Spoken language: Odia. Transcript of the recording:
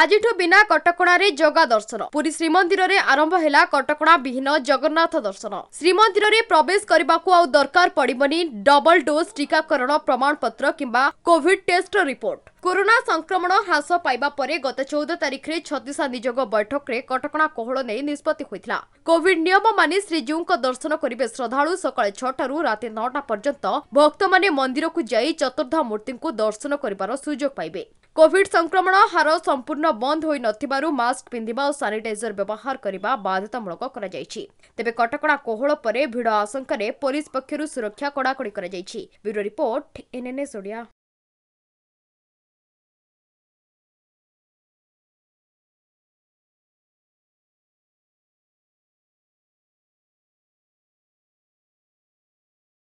ଆଜିଠୁ ବିନା କଟକଣାରେ ଜଗା ଦର୍ଶନ ପୁରୀ ଶ୍ରୀମନ୍ଦିରରେ ଆରମ୍ଭ ହେଲା କଟକଣା ବିହୀନ ଜଗନ୍ନାଥ ଦର୍ଶନ ଶ୍ରୀମନ୍ଦିରରେ ପ୍ରବେଶ କରିବାକୁ ଆଉ ଦରକାର ପଡ଼ିବନି ଡବଲ ଡୋଜ୍ ଟିକାକରଣ ପ୍ରମାଣପତ୍ର କିମ୍ବା କୋଭିଡ ଟେଷ୍ଟ ରିପୋର୍ଟ କରୋନା ସଂକ୍ରମଣ ହ୍ରାସ ପାଇବା ପରେ ଗତ ଚଉଦ ତାରିଖରେ ଛତିଶା ନିଯୋଗ ବୈଠକରେ କଟକଣା କୋହଳ ନେଇ ନିଷ୍ପତ୍ତି ହୋଇଥିଲା କୋଭିଡ୍ ନିୟମ ମାନି ଶ୍ରୀଜୀଉଙ୍କ ଦର୍ଶନ କରିବେ ଶ୍ରଦ୍ଧାଳୁ ସକାଳେ ଛଅଟାରୁ ରାତି ନଅଟା ପର୍ଯ୍ୟନ୍ତ ଭକ୍ତମାନେ ମନ୍ଦିରକୁ ଯାଇ ଚତୁର୍ଦ୍ଧା ମୂର୍ତ୍ତିଙ୍କୁ ଦର୍ଶନ କରିବାର ସୁଯୋଗ ପାଇବେ କୋଭିଡ୍ ସଂକ୍ରମଣ ହାର ସମ୍ପୂର୍ଣ୍ଣ ବନ୍ଦ ହୋଇନଥିବାରୁ ମାସ୍କ ପିନ୍ଧିବା ଓ ସାନିଟାଇଜର ବ୍ୟବହାର କରିବା ବାଧ୍ୟତାମୂଳକ କରାଯାଇଛି ତେବେ କଟକଣା କୋହଳ ପରେ ଭିଡ଼ ଆଶଙ୍କାରେ ପୋଲିସ ପକ୍ଷରୁ ସୁରକ୍ଷା କଡ଼ାକଡ଼ି କରାଯାଇଛି